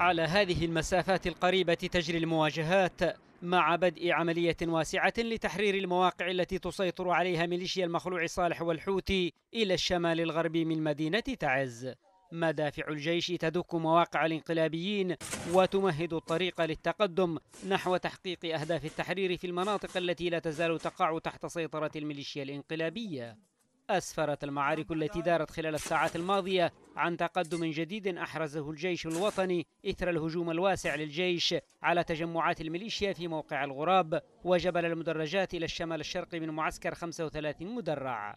على هذه المسافات القريبة تجري المواجهات مع بدء عملية واسعة لتحرير المواقع التي تسيطر عليها ميليشيا المخلوع صالح والحوثي إلى الشمال الغربي من مدينة تعز مدافع الجيش تدك مواقع الانقلابيين وتمهد الطريق للتقدم نحو تحقيق أهداف التحرير في المناطق التي لا تزال تقع تحت سيطرة الميليشيا الانقلابية أسفرت المعارك التي دارت خلال الساعات الماضية عن تقدم جديد أحرزه الجيش الوطني إثر الهجوم الواسع للجيش على تجمعات الميليشيا في موقع الغراب وجبل المدرجات إلى الشمال الشرقي من معسكر 35 مدرع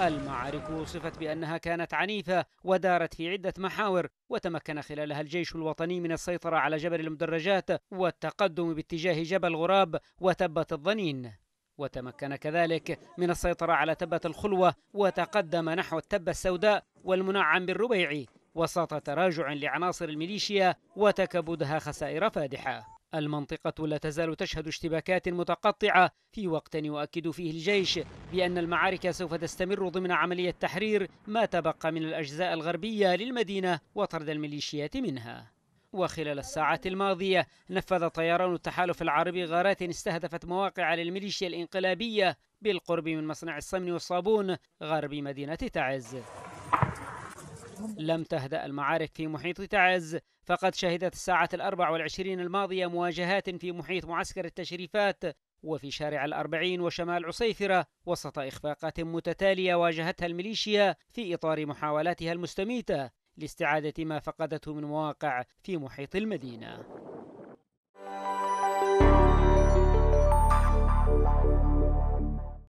المعارك وصفت بأنها كانت عنيفة ودارت في عدة محاور وتمكن خلالها الجيش الوطني من السيطرة على جبل المدرجات والتقدم باتجاه جبل غراب وتبت الظنين وتمكن كذلك من السيطرة على تبة الخلوة وتقدم نحو التبة السوداء والمنعم بالربيعي وسط تراجع لعناصر الميليشيا وتكبدها خسائر فادحة المنطقة لا تزال تشهد اشتباكات متقطعة في وقت يؤكد فيه الجيش بأن المعارك سوف تستمر ضمن عملية تحرير ما تبقى من الأجزاء الغربية للمدينة وطرد الميليشيات منها وخلال الساعات الماضية نفذ طيران التحالف العربي غارات استهدفت مواقع للميليشيا الانقلابية بالقرب من مصنع الصمن والصابون غرب مدينة تعز لم تهدأ المعارك في محيط تعز فقد شهدت الساعة الأربع والعشرين الماضية مواجهات في محيط معسكر التشريفات وفي شارع الأربعين وشمال عصيفرة وسط إخفاقات متتالية واجهتها الميليشيا في إطار محاولاتها المستميتة لاستعادة ما فقدته من مواقع في محيط المدينة